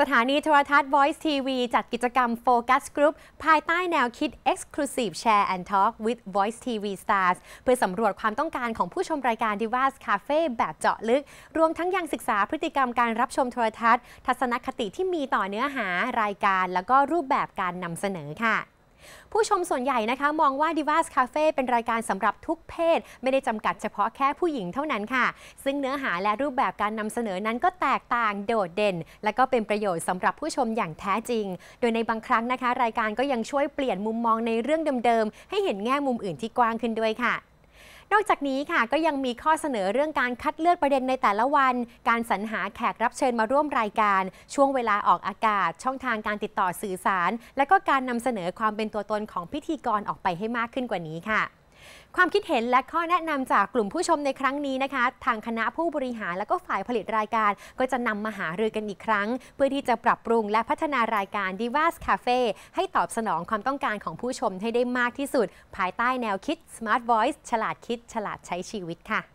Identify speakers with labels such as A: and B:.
A: สถานีโทรทัศน์ Voice TV จัดกิจกรรม Focus Group ภายใต้แนวคิด Exclusive Share and Talk with Voice TV Stars เพื่อสำรวจความต้องการของผู้ชมรายการ Divas Cafe แบบเจาะลึก รวมทั้งยังศึกษาพฤติกรรมการรับชมโทรทัศน์ ทัศนคติที่มีต่อเนื้อหารายการ แล้วก็รูปแบบการนำเสนอค่ะผู้ชมส่วนใหญ่นะคะ มองว่า Divas Cafe เป็นรายการสำหรับทุกเพศ ไม่ได้จำกัดเฉพาะแค่ผู้หญิงเท่านั้นค่ะ ซึ่งเนื้อหาและรูปแบบการนำเสนอนั้นก็แตกต่างโดดเด่น และก็เป็นประโยชน์สำหรับผู้ชมอย่างแท้จริง โดยในบางครั้งนะคะ รายการก็ยังช่วยเปลี่ยนมุมมองในเรื่องเดิมๆ ให้เห็นแง่มุมอื่นที่กว้างขึ้นด้วยค่ะนอกจากนี้ค่ะก็ยังมีข้อเสนอเรื่องการคัดเลือกประเด็นในแต่ละวัน การสรรหาแขกรับเชิญมาร่วมรายการ ช่วงเวลาออกอากาศ ช่องทางการติดต่อสื่อสาร และก็การนำเสนอความเป็นตัวตนของพิธีกรออกไปให้มากขึ้นกว่านี้ค่ะความคิดเห็นและข้อแนะนำจากกลุ่มผู้ชมในครั้งนี้นะคะ ทางคณะผู้บริหารและก็ฝ่ายผลิตรายการก็จะนำมาหารือกันอีกครั้ง เพื่อที่จะปรับปรุง และพัฒนารายการ Divas Cafe ให้ตอบสนองความต้องการของผู้ชมให้ได้มากที่สุด ภายใต้แนวคิด Smart Voice ฉลาดคิด ฉลาดใช้ชีวิตค่ะ